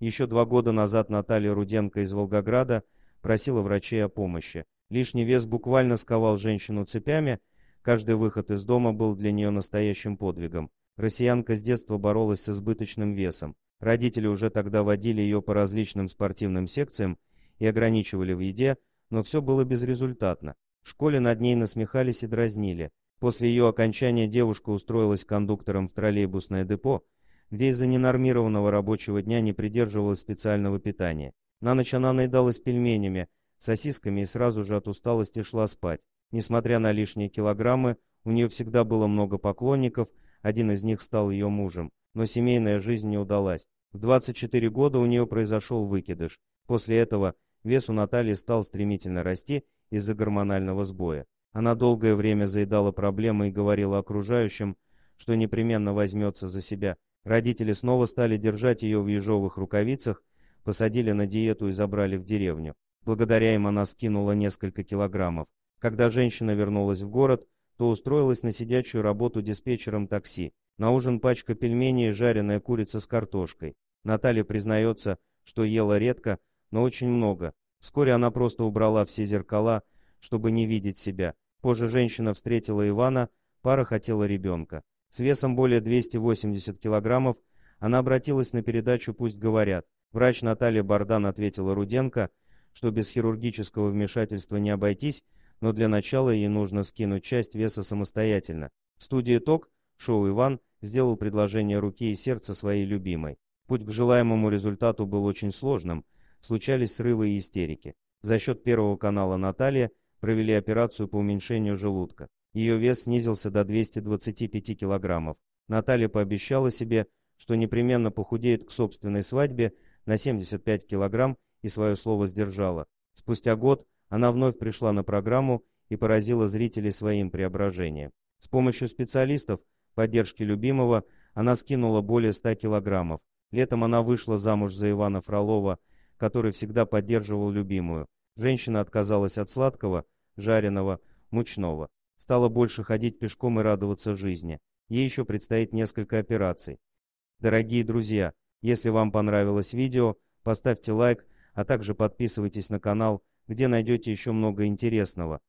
Еще два года назад Наталья Руденко из Волгограда просила врачей о помощи. Лишний вес буквально сковал женщину цепями, каждый выход из дома был для нее настоящим подвигом. Россиянка с детства боролась с избыточным весом. Родители уже тогда водили ее по различным спортивным секциям и ограничивали в еде, но все было безрезультатно. В школе над ней насмехались и дразнили. После ее окончания девушка устроилась кондуктором в троллейбусное депо, где из-за ненормированного рабочего дня не придерживалась специального питания. На ночь она наедалась пельменями, сосисками и сразу же от усталости шла спать. Несмотря на лишние килограммы, у нее всегда было много поклонников, один из них стал ее мужем, но семейная жизнь не удалась. В 24 года у нее произошел выкидыш. После этого вес у Натальи стал стремительно расти из-за гормонального сбоя. Она долгое время заедала проблемы и говорила окружающим, что непременно возьмется за себя – Родители снова стали держать ее в ежовых рукавицах, посадили на диету и забрали в деревню. Благодаря им она скинула несколько килограммов. Когда женщина вернулась в город, то устроилась на сидячую работу диспетчером такси. На ужин пачка пельменей и жареная курица с картошкой. Наталья признается, что ела редко, но очень много. Вскоре она просто убрала все зеркала, чтобы не видеть себя. Позже женщина встретила Ивана, пара хотела ребенка. С весом более 280 килограммов она обратилась на передачу «Пусть говорят». Врач Наталья Бардан ответила Руденко, что без хирургического вмешательства не обойтись, но для начала ей нужно скинуть часть веса самостоятельно. В студии «Ток» шоу «Иван» сделал предложение руки и сердца своей любимой. Путь к желаемому результату был очень сложным, случались срывы и истерики. За счет Первого канала Наталья провели операцию по уменьшению желудка. Ее вес снизился до 225 килограммов. Наталья пообещала себе, что непременно похудеет к собственной свадьбе на 75 килограмм и свое слово сдержала. Спустя год она вновь пришла на программу и поразила зрителей своим преображением. С помощью специалистов, поддержки любимого, она скинула более 100 килограммов. Летом она вышла замуж за Ивана Фролова, который всегда поддерживал любимую. Женщина отказалась от сладкого, жареного, мучного стала больше ходить пешком и радоваться жизни. Ей еще предстоит несколько операций. Дорогие друзья, если вам понравилось видео, поставьте лайк, а также подписывайтесь на канал, где найдете еще много интересного.